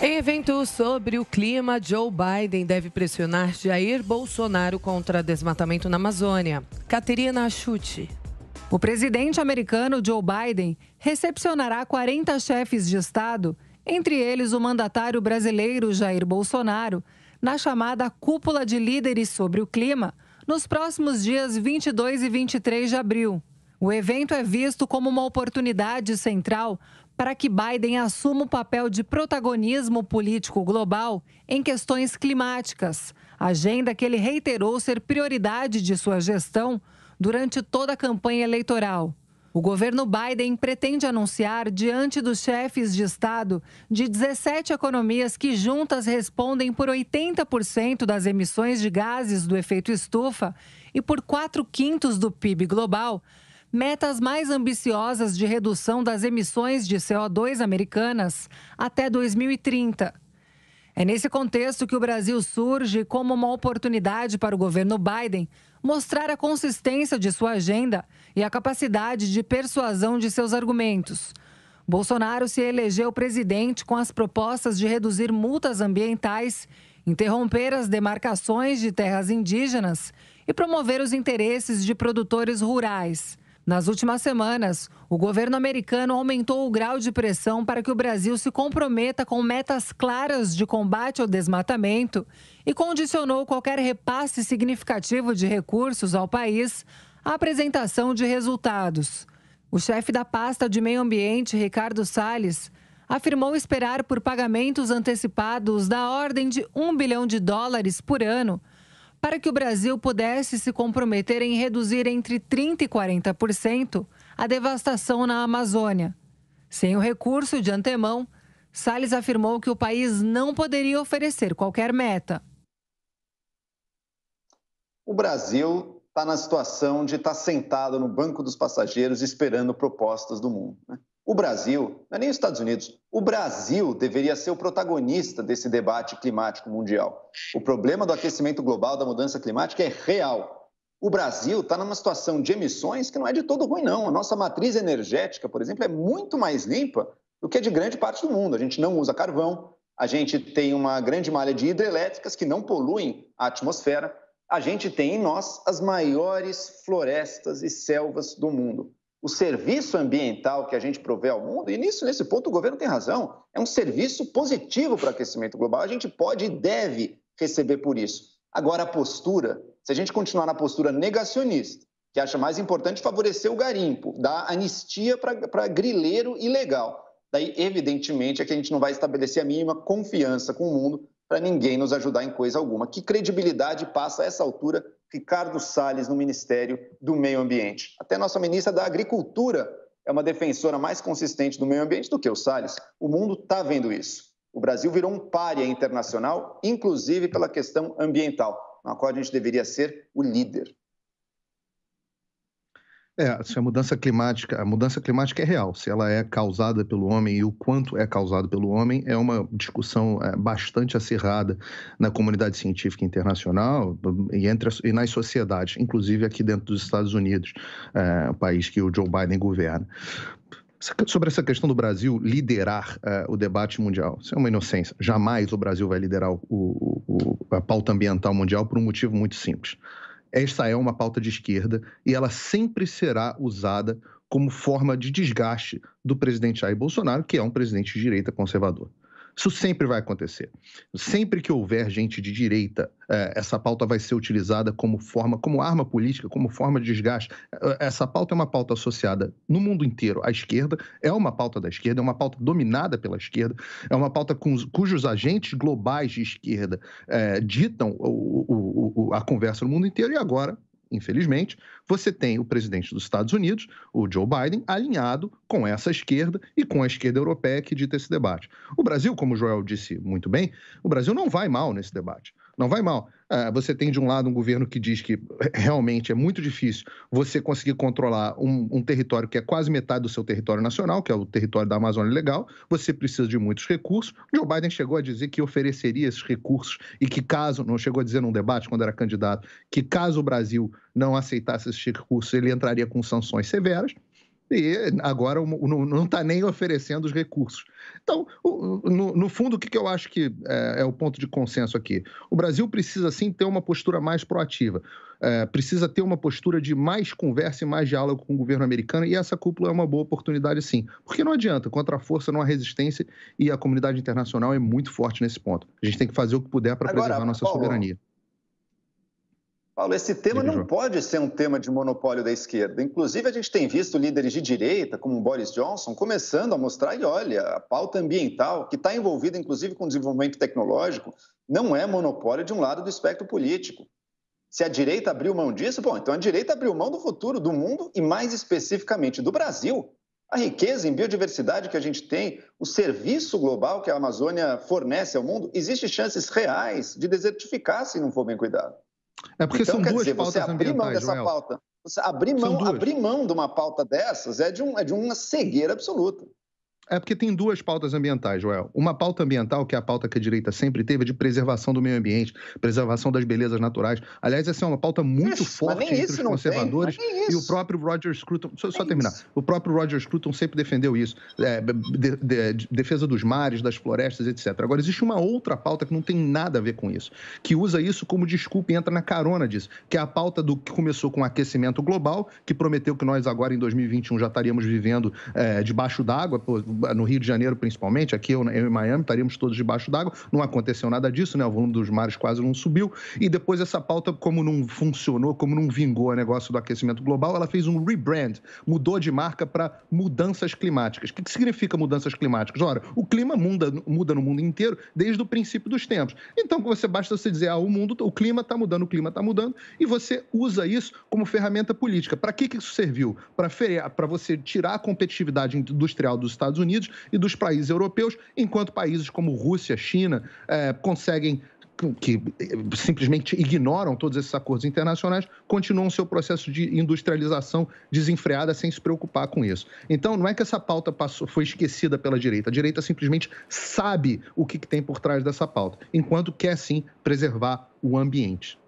Em evento sobre o clima, Joe Biden deve pressionar Jair Bolsonaro contra desmatamento na Amazônia. Caterina Achute. O presidente americano Joe Biden recepcionará 40 chefes de Estado, entre eles o mandatário brasileiro Jair Bolsonaro, na chamada Cúpula de Líderes sobre o Clima, nos próximos dias 22 e 23 de abril. O evento é visto como uma oportunidade central para que Biden assuma o papel de protagonismo político global em questões climáticas, agenda que ele reiterou ser prioridade de sua gestão durante toda a campanha eleitoral. O governo Biden pretende anunciar diante dos chefes de Estado de 17 economias que juntas respondem por 80% das emissões de gases do efeito estufa e por 4 quintos do PIB global metas mais ambiciosas de redução das emissões de CO2 americanas até 2030. É nesse contexto que o Brasil surge como uma oportunidade para o governo Biden mostrar a consistência de sua agenda e a capacidade de persuasão de seus argumentos. Bolsonaro se elegeu presidente com as propostas de reduzir multas ambientais, interromper as demarcações de terras indígenas e promover os interesses de produtores rurais. Nas últimas semanas, o governo americano aumentou o grau de pressão para que o Brasil se comprometa com metas claras de combate ao desmatamento e condicionou qualquer repasse significativo de recursos ao país à apresentação de resultados. O chefe da pasta de Meio Ambiente, Ricardo Salles, afirmou esperar por pagamentos antecipados da ordem de 1 bilhão de dólares por ano para que o Brasil pudesse se comprometer em reduzir entre 30% e 40% a devastação na Amazônia. Sem o recurso de antemão, Salles afirmou que o país não poderia oferecer qualquer meta. O Brasil está na situação de estar tá sentado no banco dos passageiros esperando propostas do mundo. Né? O Brasil, não é nem os Estados Unidos, o Brasil deveria ser o protagonista desse debate climático mundial. O problema do aquecimento global, da mudança climática, é real. O Brasil está numa situação de emissões que não é de todo ruim, não. A nossa matriz energética, por exemplo, é muito mais limpa do que a de grande parte do mundo. A gente não usa carvão, a gente tem uma grande malha de hidrelétricas que não poluem a atmosfera, a gente tem em nós as maiores florestas e selvas do mundo o serviço ambiental que a gente provê ao mundo, e nisso, nesse ponto, o governo tem razão, é um serviço positivo para o aquecimento global. A gente pode e deve receber por isso. Agora, a postura, se a gente continuar na postura negacionista, que acha mais importante favorecer o garimpo, dar anistia para grileiro ilegal, daí, evidentemente, é que a gente não vai estabelecer a mínima confiança com o mundo para ninguém nos ajudar em coisa alguma. Que credibilidade passa a essa altura Ricardo Salles no Ministério do Meio Ambiente. Até nossa ministra da Agricultura é uma defensora mais consistente do meio ambiente do que o Salles. O mundo está vendo isso. O Brasil virou um pária internacional, inclusive pela questão ambiental, na qual a gente deveria ser o líder. É, se assim, a mudança climática, a mudança climática é real. Se ela é causada pelo homem e o quanto é causado pelo homem é uma discussão é, bastante acirrada na comunidade científica internacional e entre e nas sociedades, inclusive aqui dentro dos Estados Unidos, é, o país que o Joe Biden governa sobre essa questão do Brasil liderar uh, o debate mundial. Isso é uma inocência. Jamais o Brasil vai liderar o, o, o, a pauta ambiental mundial por um motivo muito simples. Esta é uma pauta de esquerda e ela sempre será usada como forma de desgaste do presidente Jair Bolsonaro, que é um presidente de direita conservador. Isso sempre vai acontecer. Sempre que houver gente de direita, é, essa pauta vai ser utilizada como forma, como arma política, como forma de desgaste. É, essa pauta é uma pauta associada no mundo inteiro à esquerda, é uma pauta da esquerda, é uma pauta dominada pela esquerda, é uma pauta cujos agentes globais de esquerda é, ditam a conversa no mundo inteiro e agora infelizmente, você tem o presidente dos Estados Unidos, o Joe Biden, alinhado com essa esquerda e com a esquerda europeia que dita esse debate. O Brasil, como o Joel disse muito bem, o Brasil não vai mal nesse debate não vai mal. Ah, você tem de um lado um governo que diz que realmente é muito difícil você conseguir controlar um, um, território que é quase metade do seu território nacional, que é o território da Amazônia Legal, você precisa de muitos recursos. Joe Biden chegou a dizer que ofereceria esses recursos e que caso, não chegou a dizer num debate quando era candidato, que caso o Brasil não aceitasse esses recursos, ele entraria com sanções severas e agora não está nem oferecendo os recursos. Então, no, fundo, o que, eu acho que é, é, o ponto de consenso aqui? O Brasil precisa sim ter uma postura mais proativa, é, precisa ter uma postura de mais conversa e mais diálogo com o governo americano, e essa cúpula é uma boa oportunidade sim. Porque não adianta, contra a força não há resistência, e a comunidade internacional é muito forte nesse ponto. A gente tem que fazer o que puder para preservar a nossa Paulo, soberania. Paulo, esse tema não pode ser um tema de monopólio da esquerda. Inclusive, a gente tem visto líderes de direita, como Boris Johnson, começando a mostrar, e olha, a pauta ambiental, que está envolvida inclusive com o desenvolvimento tecnológico, não é monopólio de um lado do espectro político. Se a direita abriu mão disso, bom, então a direita abriu mão do futuro do mundo e, mais especificamente, do Brasil. A riqueza em biodiversidade que a gente tem, o serviço global que a Amazônia fornece ao mundo, existe chances reais de desertificar se não for bem cuidado. É porque então, são quer duas dizer, pautas você abrir mão dessa Joel. pauta. Você abrir mão, abrir mão de uma pauta dessas é de, um, é de uma cegueira absoluta. É porque tem duas pautas ambientais, Joel. Uma pauta ambiental, que é a pauta que a direita sempre teve, de preservação do meio ambiente, preservação das belezas naturais. Aliás, essa é uma pauta muito isso, forte entre os conservadores. e o próprio Roger Scruton. Só, só terminar. Isso. O próprio Roger Scruton sempre defendeu isso. É, de, de, de, defesa dos mares, das florestas, etc. Agora, existe uma outra pauta que não tem nada a ver com isso, que usa isso como desculpa e entra na carona disso, que é a pauta do que começou com o aquecimento global, que prometeu que nós agora em 2021 já estaríamos vivendo é, debaixo d'água, no Rio de Janeiro principalmente, aqui eu, eu em Miami, estaríamos todos debaixo d'água. Não aconteceu nada disso, né? O volume dos mares quase não subiu. E depois essa pauta, como não funcionou, como não vingou o negócio do aquecimento global, ela fez um rebrand, mudou de marca para mudanças climáticas. O que, que significa mudanças climáticas? Ora, o clima muda, muda no mundo inteiro desde o princípio dos tempos. Então, você basta você dizer, ah, o mundo, o clima está mudando, o clima está mudando, e você usa isso como ferramenta política. Para que, que isso serviu? Para você tirar a competitividade industrial dos Estados Unidos Unidos e dos países europeus, enquanto países como Rússia, China é, conseguem que eh, simplesmente ignoram todos esses acordos internacionais, continuam seu processo de industrialização desenfreada sem se preocupar com isso. Então, não é que essa pauta passou, foi esquecida pela direita. A direita simplesmente sabe o que, que tem por trás dessa pauta, enquanto quer sim preservar o ambiente.